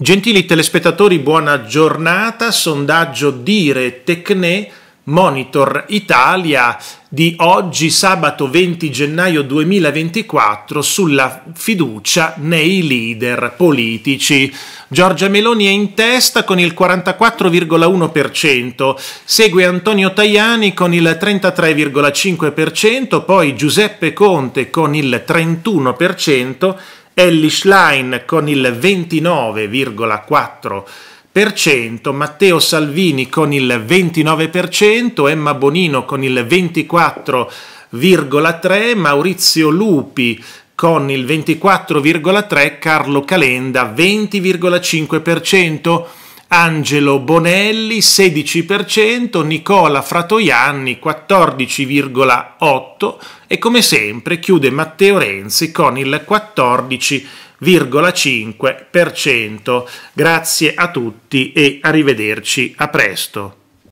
Gentili telespettatori, buona giornata. Sondaggio Dire Tecne Monitor Italia di oggi sabato 20 gennaio 2024 sulla fiducia nei leader politici. Giorgia Meloni è in testa con il 44,1%, segue Antonio Tajani con il 33,5%, poi Giuseppe Conte con il 31% Ellie Schlein con il 29,4%, Matteo Salvini con il 29%, Emma Bonino con il 24,3%, Maurizio Lupi con il 24,3%, Carlo Calenda 20,5%. Angelo Bonelli 16%, Nicola Fratoianni 14,8% e come sempre chiude Matteo Renzi con il 14,5%. Grazie a tutti e arrivederci a presto.